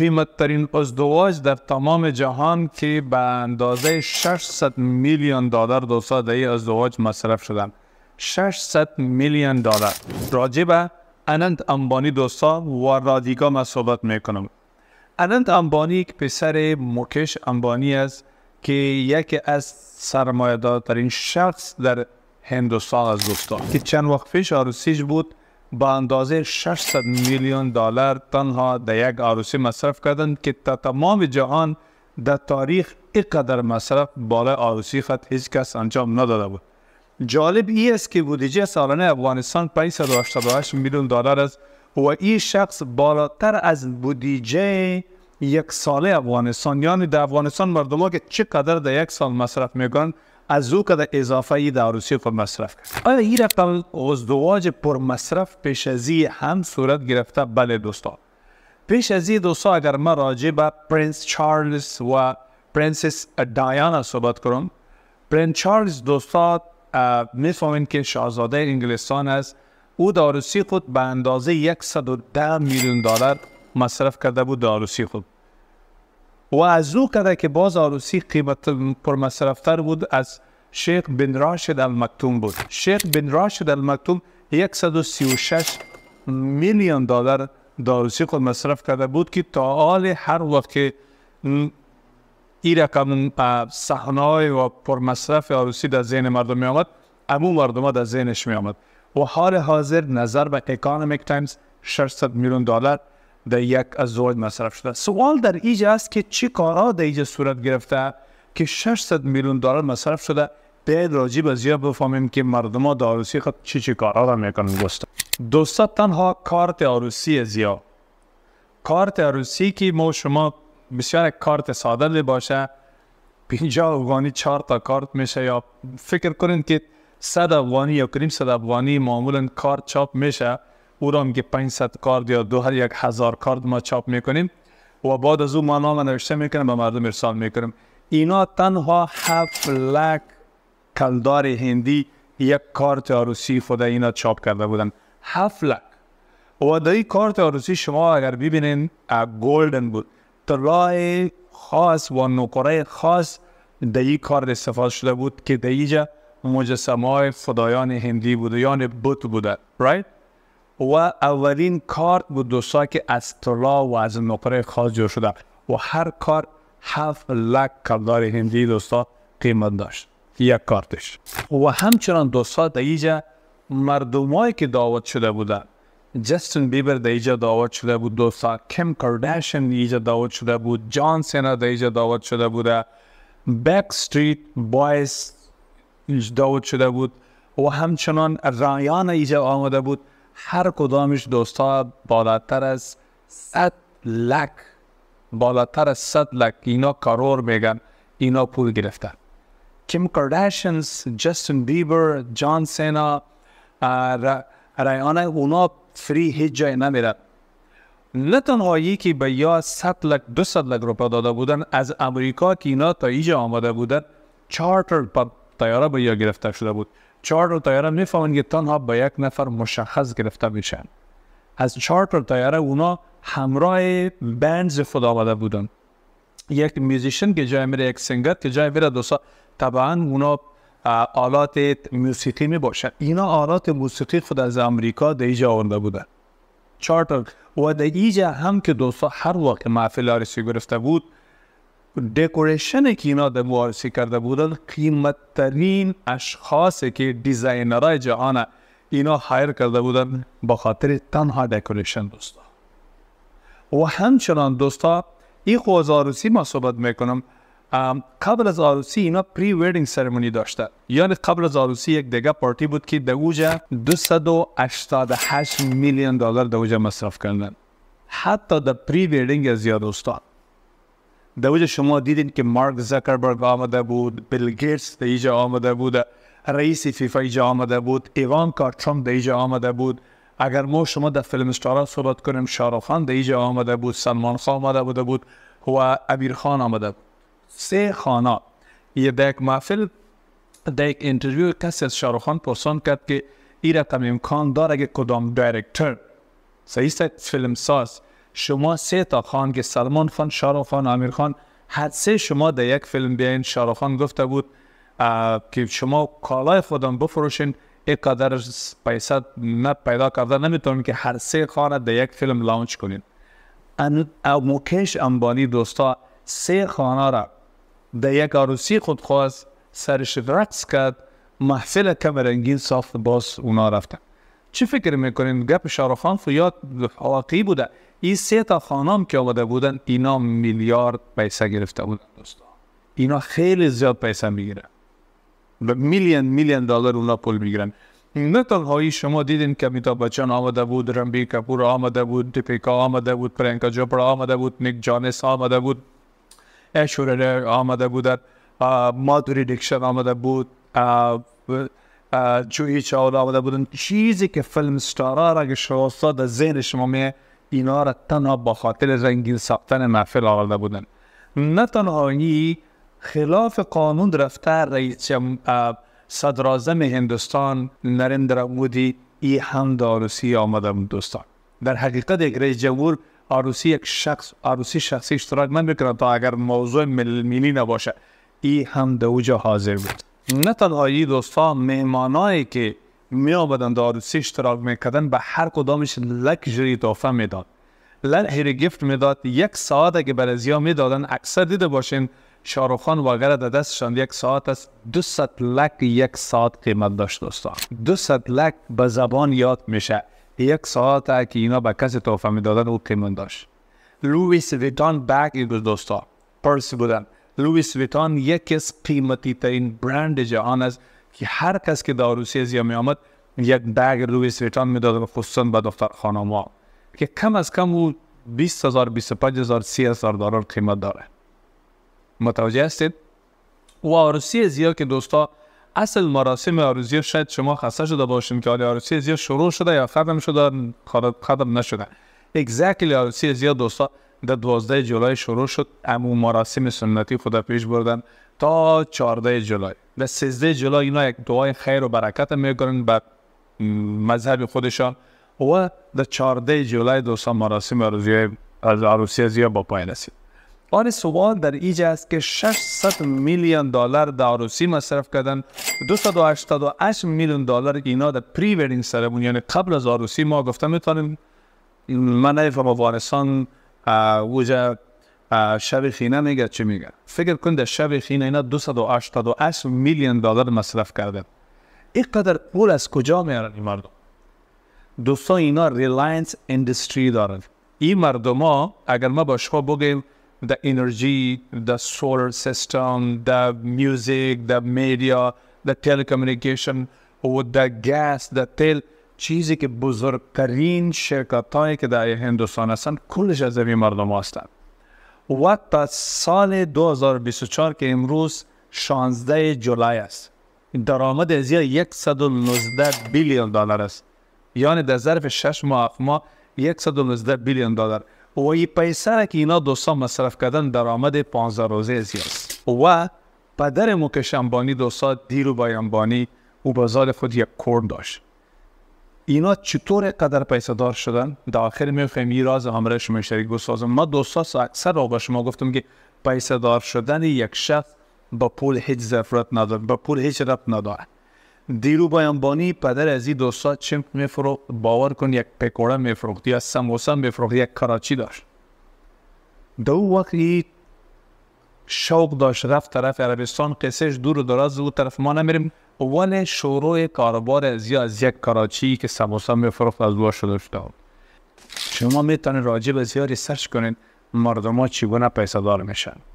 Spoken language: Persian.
قیمت ترین ازدواج در تمام جهان که به اندازه 600 میلیون دلار دوستا سال ازدواج مصرف شدن 600 میلیون دلار راجع به انند امبانی دوستا و رادیگا ما صحبت میکنم انند امبانی یک پسر مکش امبانی است که یکی از سرمایه‌دارترین شخص در هندوستان از دوستا که چند وقت پیش آروسیش بود با اندازه 600 میلیون دلار تنها در یک عروسی مصرف کردند که تا تمام جهان در تاریخ اینقدر مصرف بالای عروسی خط هیچ کس انجام نداده بود جالب ای است که بودجه سالانه افغانستان 588 میلیون دلار است و این شخص بالاتر از بودجه یک ساله افغانستان یعنی در افغانستان مردم ها که چقدر در یک سال مصرف میگن از او که اضافه ای در روسیه مصرف کرد آیا این رقم ازدواج پر مصرف پیش از هم صورت گرفته بله دوستان پیش از این دوستا اگر من راجع به پرنس چارلز و پرنسس دایانا صحبت کنم پرنس چارلز دوستا میفهمین که شاهزاده انگلستان است او داروسی خود به اندازه 110 میلیون دلار مصرف کرده بود داروسی خود و از او کرده که باز آروسی قیمت پرمصرفتر بود از شیخ بن راشد المکتوم بود شیخ بن راشد المکتوم 136 میلیون دلار داروسی خود مصرف کرده بود که تا حال هر وقت که این رقم صحنای و پرمصرف آروسی در ذهن مردم می آمد امو مردم در ذهنش می آمد و حال حاضر نظر به اکانومیک تایمز 600 میلیون دلار در یک از زود مصرف شده سوال در ایج است که چی کارا در ایج صورت گرفته که 600 میلیون دلار مصرف شده بعد راجی به زیاد بفهمیم که مردم ها در عروسی خود چی چی کارا را میکنن گسته دوستا تنها کارت عروسی زیاد کارت عروسی که ما شما بسیار کارت ساده لی باشه 50 افغانی تا کارت میشه یا فکر کنید که 100 افغانی یا کریم صد افغانی معمولا کارت چاپ میشه او را میگه 500 کارد یا دو هر یک هزار کارد ما چاپ میکنیم و بعد از او ما نام نوشته میکنیم به مردم ارسال میکنیم اینا تنها هفت لک کلدار هندی یک کارت عروسی خود اینا چاپ کرده بودن هفت لک و در کارت عروسی شما اگر ببینین گولدن بود طلای خاص و نقره خاص در این کارت استفاده شده بود که در اینجا مجسمه های خدایان هندی بود یعنی بت بوده right? و اولین کارت بود دوستا که از طلا و از نقره خاص جور شده و هر کار هفت لک کلدار هندی دوستا قیمت داشت یک کارتش و همچنان دوستا در اینجا مردمایی که دعوت شده بودن جستن بیبر در اینجا دعوت شده بود دوستا کم کارداشن در اینجا دعوت شده بود جان سینا در اینجا دعوت شده بود بک استریت بایز دعوت شده بود و همچنان رایان ایجا آمده بود هر کدامش دوستا بالاتر از صد لک بالاتر از صد لک اینا کارور میگن اینا پول گرفتن کیم کارداشنز جستن بیبر جان سینا ریانه اونا فری هیچ جای نمیرن نه تنهایی که به یا 100 لک 200 لک روپا داده بودن از امریکا که اینا تا ایجا آمده بودن چارتر با تیاره به یا گرفته شده بود چارتر تایره میفهمند که تنها با یک نفر مشخص گرفته میشن از چارتر تایره اونا همراه بنز خود آمده بودن یک میوزیشن که جای میره یک سنگر که جای میره دوستا طبعا اونا آلات موسیقی می اینا آلات موسیقی خود از امریکا در ایجا آورده بودن چارتر و در ایجا هم که دوستا هر وقت محفل آرسی گرفته بود دکوریشن که اینا در معارسی کرده بودن ترین اشخاص که دیزاینرهای جهان اینا هایر کرده بودن با خاطر تنها دکوریشن دوستا و همچنان دوستا این خو آروسی ما صحبت میکنم قبل از آروسی اینا پری ویدنگ سرمونی داشته یعنی قبل از آروسی یک دیگه پارتی بود که دوجه 288 میلیون دلار دوجه مصرف کردن حتی در پری ویدنگ از یاد استاد وجه شما دیدین که مارک زکربرگ آمده بود بیل گیتس در ایجا آمده بود رئیس فیفا ایجا آمده بود ایوان کارترام در ایجا آمده بود اگر ما شما در فیلم استارا صحبت کنیم شاروخان در ایجا آمده بود سلمان خان آمده بوده بود و امیر خان آمده بود سه خانا یه در یک محفل در انترویو کسی از شاروخان پرسان کرد که این رقم امکان داره که کدام دایرکتور سعیست فیلم ساز شما سه تا خان که سلمان خان شارو خان امیر خان هر سه شما در یک فیلم بیاین شاروخان گفته بود که شما کالای خودم بفروشین اینقدر پیسه نه پیدا کرده نمیتونین که هر سه خانه در یک فیلم لانچ کنین موکش امبانی دوستا سه خانه را در یک عروسی خود خواست سرش رقص کرد محفل کمرنگین ساخت باز اونا رفتن چی فکر میکنین گپ شارخان یاد حواقی بوده این سه تا خانم که آمده بودن اینا میلیارد پیسه گرفته بودن دوستا اینا خیلی زیاد پیسه میگیرن میلیون میلیون دلار اونا پول میگیرن نه هایی شما دیدین که میتا بچن آمده بود رنبی کپور آمده بود دیپیکا آمده بود پرینکا جبر آمده بود نیک جانس آمده بود اشوره آمده بودن مادوری دکشن آمده بود جویچ آورده آمده بودن چیزی که فیلم ستارا را که شما در ذهن شما می اینا را تنها با خاطر رنگین ساختن محفل آورده بودن نه تنها خلاف قانون رفته رئیس صدرازم هندوستان را مودی ای هم در عروسی آمده بود دوستان در حقیقت یک رئیس جمهور عروسی یک شخص عروسی شخصی اشتراک نمیکنه تا اگر موضوع ملی نباشه ای هم در اوجا حاضر بود نه تنها ای دوستان مهمانایی که می آمدن در عروسی اشتراک میکردن به هر کدامش لکجری تحفه میداد لن هری گفت میداد یک ساعت که برای زیا میدادن اکثر دیده باشین شاروخان وغیره در دستشان یک ساعت است دو لک یک ساعت قیمت داشت دوستا. دو ست لک به زبان یاد میشه یک ساعت که اینا به کسی تحفه میدادن او قیمت داشت لویس ویتان بگ دوستا پرسی بودن لوئیس ویتان یکی از قیمتی ترین برند جهان است که هر کس که در روسیه زیاد می آمد یک بگ لوئیس ویتان داد و خصوصا به دفتر خانم که کم از کم او 20,000-25,000 25 هزار 30 دلار قیمت داره متوجه هستید و عروسی زیاد که دوستا اصل مراسم عروسی شاید شما خسته شده باشین که عروسی زیاد شروع شده یا ختم شده ختم نشده اگزکتلی exactly عروسی زیاد دوستا در دوازده جولای شروع شد اما مراسم سنتی خود پیش بردن تا 14 جولای و 13 جولای اینا یک دعای خیر و برکت میکنن به مذهب خودشان و در 14 جولای دوستان مراسم عروسی از عروسی زیا با پای رسید آن سوال در ایج است که 600 میلیون دلار در عروسی مصرف کردن 288 میلیون دلار اینا در پری ودینگ سرمون یعنی قبل از عروسی ما گفتم میتونیم من افرام افغانستان اوجا شب خینه میگه چی میگه فکر کن در شب خینه اینا 288 میلیون دلار مصرف کردن اینقدر پول از کجا میارن این مردم دوستان اینا ریلاینس اندستری دارن این مردم ها اگر ما با شما بگیم در انرژی در سیستم سیستم در میوزیک در میدیا در telecommunication, و در gas, در تیل چیزی که بزرگترین شرکت هایی که در هندوستان هستند کلش از این مردم هستند و تا سال 2024 که امروز 16 جولای است درآمد از 119 بیلیون دلار است یعنی در ظرف 6 ماه ما 119 بیلیون دلار و این پیسه که اینا دوستان مصرف کردن درآمد 15 روزه است و پدر مکش انبانی دوستا دیرو بای امبانی، او بازار خود یک کور داشت اینا چطور قدر دار شدن در آخر می این راز همراه شما شریک بسازم ما دوستا اکثر را به شما گفتم که دار شدن یک شخص با پول هیچ ضرورت نداره با پول هیچ رب نداره دیرو با بانی پدر از این دوستا چیم میفروخت باور کن یک پکوره میفروخت یا سموسا میفروخت یک کراچی داشت دو وقت شوق داشت رفت طرف عربستان قصهش دور و دراز او طرف ما نمیریم عنوان شروع کاروبار از از یک کراچی که سموسا میفروخت از او شده شد شما میتونید راجع به زیاد ریسرچ کنید مردم ها چگونه پیسه دار میشن